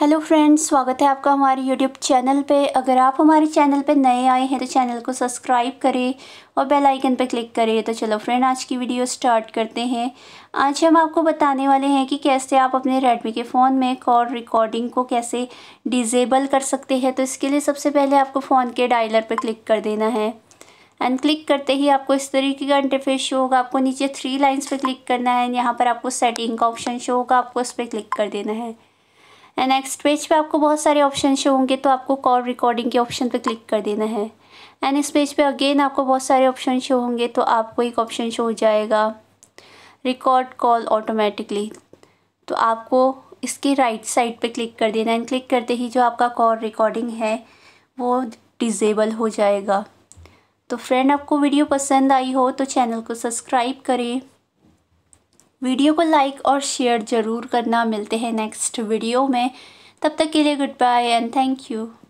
hello friends स्वागत है आपका हमारे यूट्यूब चैनल पे अगर आप हमारे चैनल पे नए आए हैं तो चैनल को सब्सक्राइब करें और बेल आइकन पे क्लिक करें तो चलो फ्रेंड आज की वीडियो स्टार्ट करते हैं आज हम आपको बताने वाले हैं कि कैसे आप अपने रेडमी के फ़ोन में कॉल रिकॉर्डिंग को कैसे डिजेबल कर सकते हैं तो इसके लिए सबसे पहले आपको फ़ोन के डायलर पर क्लिक कर देना है एंड क्लिक करते ही आपको इस तरीके का इंटरफेस शो होगा आपको नीचे थ्री लाइन्स पर क्लिक करना है यहाँ पर आपको सेटिंग का ऑप्शन शो होगा आपको उस पर क्लिक कर देना है एंड नेक्स्ट पेज पे आपको बहुत सारे ऑप्शन शो होंगे तो आपको कॉल रिकॉर्डिंग के ऑप्शन पे क्लिक कर देना है एंड इस पेज पे अगेन आपको बहुत सारे ऑप्शन शो होंगे तो आपको एक ऑप्शन शो हो जाएगा रिकॉर्ड कॉल ऑटोमेटिकली तो आपको इसके राइट साइड पे क्लिक कर देना एंड क्लिक करते ही जो आपका कॉल रिकॉर्डिंग है वो डिजेबल हो जाएगा तो फ्रेंड आपको वीडियो पसंद आई हो तो चैनल को सब्सक्राइब करें वीडियो को लाइक और शेयर ज़रूर करना मिलते हैं नेक्स्ट वीडियो में तब तक के लिए goodbye and thank you